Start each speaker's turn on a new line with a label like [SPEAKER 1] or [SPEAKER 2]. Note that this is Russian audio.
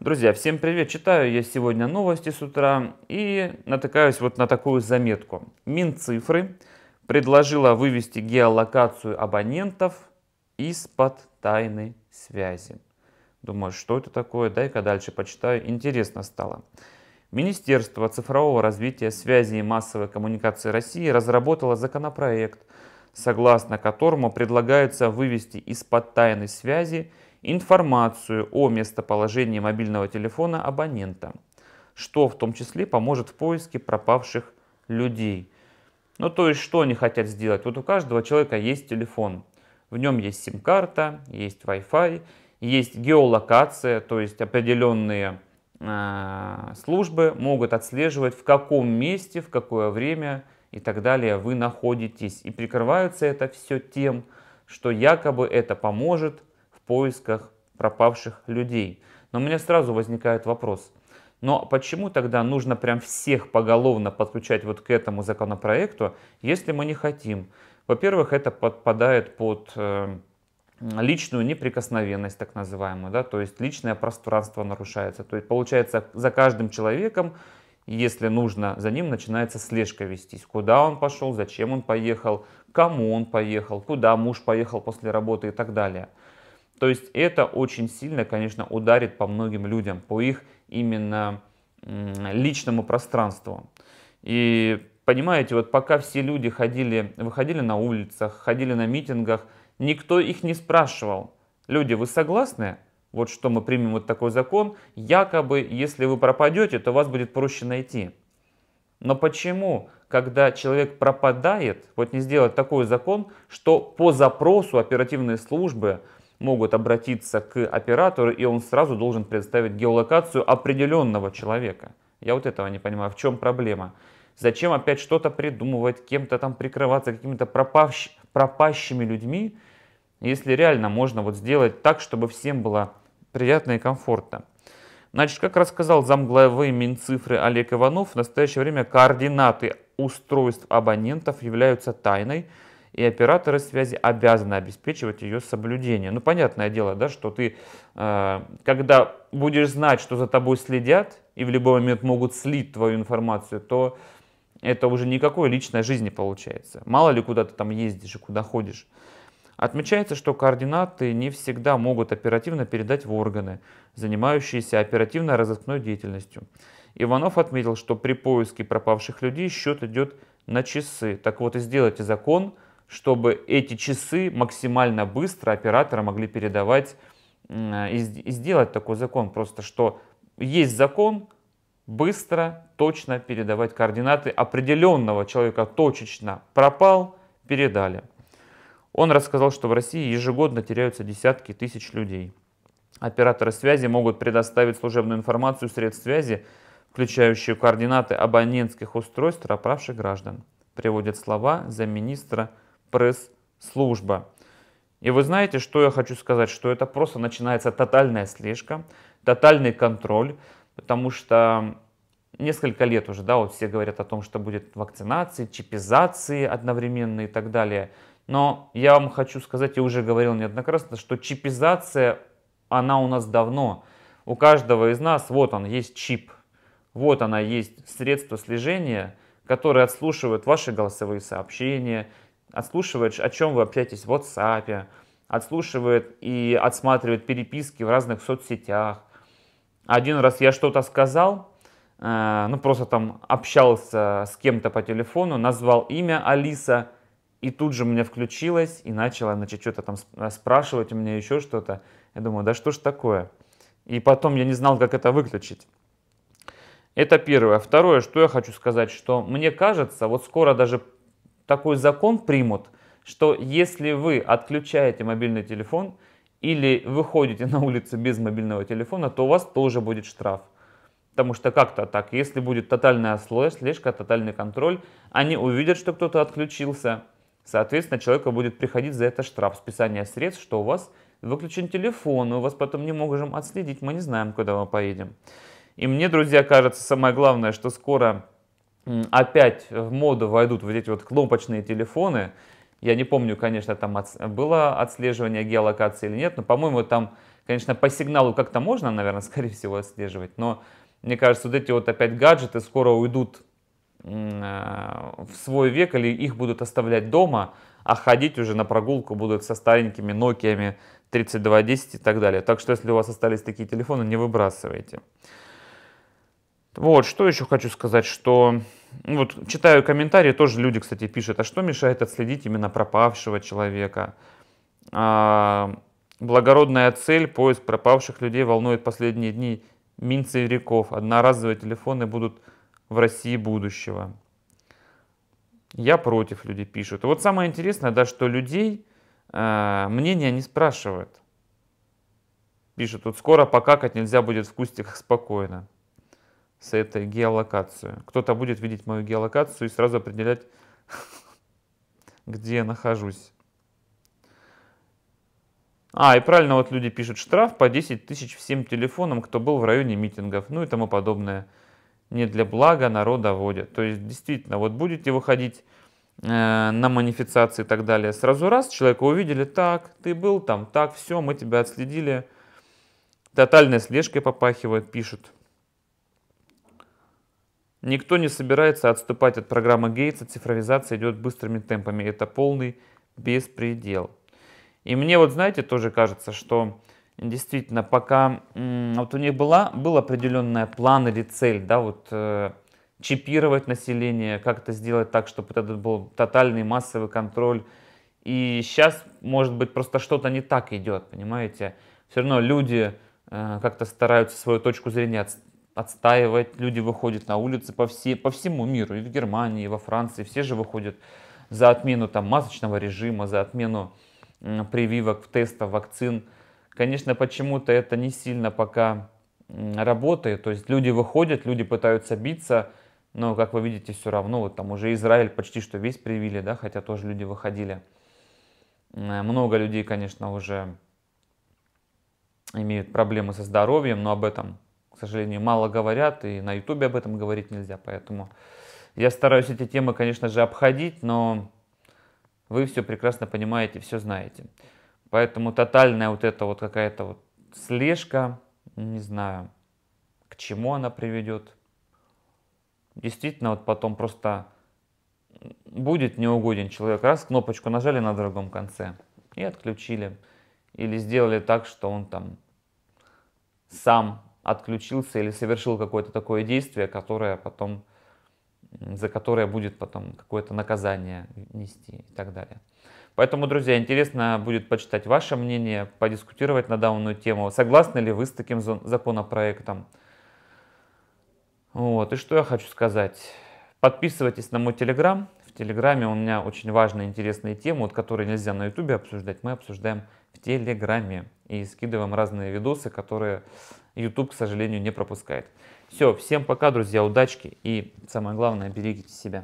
[SPEAKER 1] Друзья, всем привет! Читаю я сегодня новости с утра и натыкаюсь вот на такую заметку. Минцифры предложила вывести геолокацию абонентов из-под тайной связи. Думаю, что это такое? Дай-ка дальше почитаю. Интересно стало. Министерство цифрового развития связи и массовой коммуникации России разработало законопроект, согласно которому предлагается вывести из-под тайной связи информацию о местоположении мобильного телефона абонента, что в том числе поможет в поиске пропавших людей. Ну то есть, что они хотят сделать? Вот у каждого человека есть телефон. В нем есть сим-карта, есть Wi-Fi, есть геолокация, то есть определенные а, службы могут отслеживать, в каком месте, в какое время и так далее вы находитесь. И прикрываются это все тем, что якобы это поможет поисках пропавших людей. Но у меня сразу возникает вопрос. Но почему тогда нужно прям всех поголовно подключать вот к этому законопроекту, если мы не хотим? Во-первых, это подпадает под э, личную неприкосновенность, так называемую, да, то есть личное пространство нарушается. То есть получается за каждым человеком, если нужно, за ним начинается слежка вестись. Куда он пошел, зачем он поехал, кому он поехал, куда муж поехал после работы и так далее. То есть это очень сильно, конечно, ударит по многим людям, по их именно личному пространству. И понимаете, вот пока все люди ходили, выходили на улицах, ходили на митингах, никто их не спрашивал. Люди, вы согласны? Вот что мы примем вот такой закон, якобы если вы пропадете, то вас будет проще найти. Но почему, когда человек пропадает, вот не сделать такой закон, что по запросу оперативной службы могут обратиться к оператору, и он сразу должен предоставить геолокацию определенного человека. Я вот этого не понимаю, в чем проблема. Зачем опять что-то придумывать, кем-то там прикрываться, какими-то пропавщ... пропащими людьми, если реально можно вот сделать так, чтобы всем было приятно и комфортно. Значит, как рассказал замглавы Минцифры Олег Иванов, в настоящее время координаты устройств абонентов являются тайной, и операторы связи обязаны обеспечивать ее соблюдение. Ну, понятное дело, да, что ты, э, когда будешь знать, что за тобой следят, и в любой момент могут слить твою информацию, то это уже никакой личной жизни получается. Мало ли, куда ты там ездишь и куда ходишь. Отмечается, что координаты не всегда могут оперативно передать в органы, занимающиеся оперативно-розыскной деятельностью. Иванов отметил, что при поиске пропавших людей счет идет на часы. Так вот и сделайте закон – чтобы эти часы максимально быстро операторы могли передавать э, и сделать такой закон. Просто что есть закон быстро, точно передавать координаты определенного человека точечно пропал, передали. Он рассказал, что в России ежегодно теряются десятки тысяч людей. Операторы связи могут предоставить служебную информацию средств связи, включающую координаты абонентских устройств пропавших граждан. Приводят слова замминистра министра пресс-служба. И вы знаете, что я хочу сказать, что это просто начинается тотальная слежка, тотальный контроль, потому что несколько лет уже, да, вот все говорят о том, что будет вакцинации, чипизации одновременно и так далее. Но я вам хочу сказать, я уже говорил неоднократно, что чипизация, она у нас давно. У каждого из нас, вот он, есть чип, вот она есть средство слежения, которое отслушивает ваши голосовые сообщения, отслушивает, о чем вы общаетесь в WhatsApp, отслушивает и отсматривает переписки в разных соцсетях. Один раз я что-то сказал, э, ну просто там общался с кем-то по телефону, назвал имя Алиса, и тут же у меня включилась и начала, значит, что-то там спрашивать у меня еще что-то. Я думаю, да что ж такое? И потом я не знал, как это выключить. Это первое. Второе, что я хочу сказать, что мне кажется, вот скоро даже такой закон примут, что если вы отключаете мобильный телефон или выходите на улицу без мобильного телефона, то у вас тоже будет штраф. Потому что как-то так, если будет тотальная слежка, тотальный контроль, они увидят, что кто-то отключился, соответственно, человеку будет приходить за это штраф, списание средств, что у вас выключен телефон, и у вас потом не можем отследить, мы не знаем, куда мы поедем. И мне, друзья, кажется, самое главное, что скоро опять в моду войдут вот эти вот кнопочные телефоны. Я не помню, конечно, там от, было отслеживание геолокации или нет, но, по-моему, там, конечно, по сигналу как-то можно, наверное, скорее всего, отслеживать, но мне кажется, вот эти вот опять гаджеты скоро уйдут э, в свой век или их будут оставлять дома, а ходить уже на прогулку будут со старенькими Nokia 3210 и так далее. Так что, если у вас остались такие телефоны, не выбрасывайте. Вот, что еще хочу сказать, что ну вот читаю комментарии, тоже люди, кстати, пишут, а что мешает отследить именно пропавшего человека? А, благородная цель, поиск пропавших людей волнует последние дни Минцевиков. Одноразовые телефоны будут в России будущего. Я против, люди пишут. И вот самое интересное, да, что людей э, мнения не спрашивают. Пишут, вот скоро покакать нельзя будет в кустиках спокойно с этой геолокацией. Кто-то будет видеть мою геолокацию и сразу определять, где я нахожусь. А, и правильно, вот люди пишут штраф по 10 тысяч всем телефонам, кто был в районе митингов, ну и тому подобное. Не для блага народа вводят. То есть, действительно, вот будете выходить э, на манифестации и так далее, сразу раз человека увидели, так, ты был там, так, все, мы тебя отследили. Тотальной слежкой попахивают, пишут. Никто не собирается отступать от программы Гейтса, цифровизация идет быстрыми темпами. Это полный беспредел. И мне вот, знаете, тоже кажется, что действительно, пока вот у них была, был определенный план или цель, да, вот э, чипировать население, как-то сделать так, чтобы это был тотальный массовый контроль. И сейчас, может быть, просто что-то не так идет, понимаете? Все равно люди э, как-то стараются свою точку зрения отстаивать. Люди выходят на улицы по, все, по всему миру, и в Германии, и во Франции. Все же выходят за отмену там, масочного режима, за отмену прививок, тестов, вакцин. Конечно, почему-то это не сильно пока работает. То есть люди выходят, люди пытаются биться, но, как вы видите, все равно вот там уже Израиль почти что весь привили, да, хотя тоже люди выходили. Много людей, конечно, уже имеют проблемы со здоровьем, но об этом к сожалению, мало говорят, и на Ютубе об этом говорить нельзя, поэтому я стараюсь эти темы, конечно же, обходить, но вы все прекрасно понимаете, все знаете. Поэтому тотальная вот эта вот какая-то вот слежка, не знаю, к чему она приведет. Действительно, вот потом просто будет неугоден человек. Раз кнопочку нажали на другом конце и отключили. Или сделали так, что он там сам отключился или совершил какое-то такое действие, которое потом, за которое будет потом какое-то наказание нести и так далее. Поэтому, друзья, интересно будет почитать ваше мнение, подискутировать на данную тему. Согласны ли вы с таким законопроектом? Вот, и что я хочу сказать. Подписывайтесь на мой телеграм, Телеграме у меня очень важные, интересные темы, вот, которые нельзя на Ютубе обсуждать, мы обсуждаем в Телеграме и скидываем разные видосы, которые Ютуб, к сожалению, не пропускает. Все, всем пока, друзья, удачки и самое главное, берегите себя.